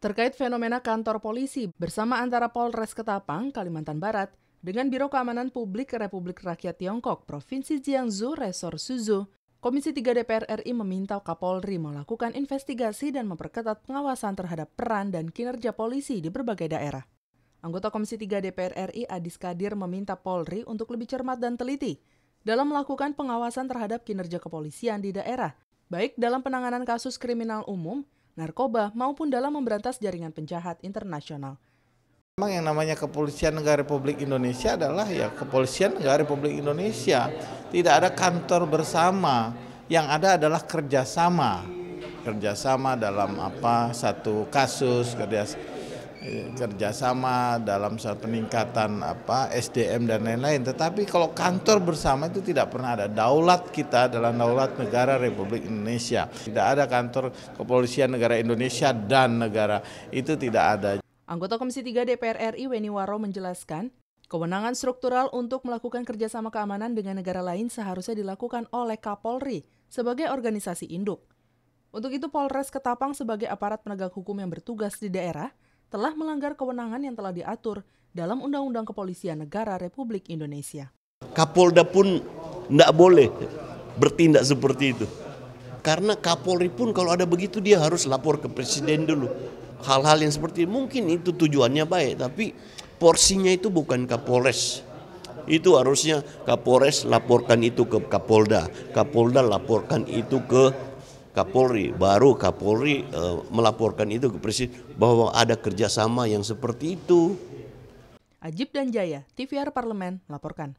Terkait fenomena kantor polisi bersama antara Polres Ketapang, Kalimantan Barat, dengan Biro Keamanan Publik Republik Rakyat Tiongkok, Provinsi Jiangsu, Resor Suzhou, Komisi 3 DPR RI meminta Kapolri melakukan investigasi dan memperketat pengawasan terhadap peran dan kinerja polisi di berbagai daerah. Anggota Komisi 3 DPR RI Adis Kadir meminta Polri untuk lebih cermat dan teliti dalam melakukan pengawasan terhadap kinerja kepolisian di daerah, baik dalam penanganan kasus kriminal umum, narkoba, maupun dalam memberantas jaringan penjahat internasional. Memang yang namanya kepolisian negara Republik Indonesia adalah ya kepolisian negara Republik Indonesia. Tidak ada kantor bersama, yang ada adalah kerjasama. Kerjasama dalam apa satu kasus, kerjasama kerjasama dalam peningkatan apa SDM dan lain-lain. Tetapi kalau kantor bersama itu tidak pernah ada. Daulat kita adalah daulat negara Republik Indonesia. Tidak ada kantor kepolisian negara Indonesia dan negara itu tidak ada. Anggota Komisi 3 DPR RI Weni Waro menjelaskan, kewenangan struktural untuk melakukan kerjasama keamanan dengan negara lain seharusnya dilakukan oleh Kapolri sebagai organisasi induk. Untuk itu Polres Ketapang sebagai aparat penegak hukum yang bertugas di daerah – telah melanggar kewenangan yang telah diatur dalam Undang-Undang Kepolisian Negara Republik Indonesia. Kapolda pun tidak boleh bertindak seperti itu. Karena Kapolri pun kalau ada begitu dia harus lapor ke Presiden dulu. Hal-hal yang seperti itu, mungkin itu tujuannya baik, tapi porsinya itu bukan Kapolres. Itu harusnya Kapolres laporkan itu ke Kapolda, Kapolda laporkan itu ke Kapolri, baru Kapolri uh, melaporkan itu ke Presiden bahwa ada kerjasama yang seperti itu. Ajib dan Jaya, TVR Parlemen melaporkan.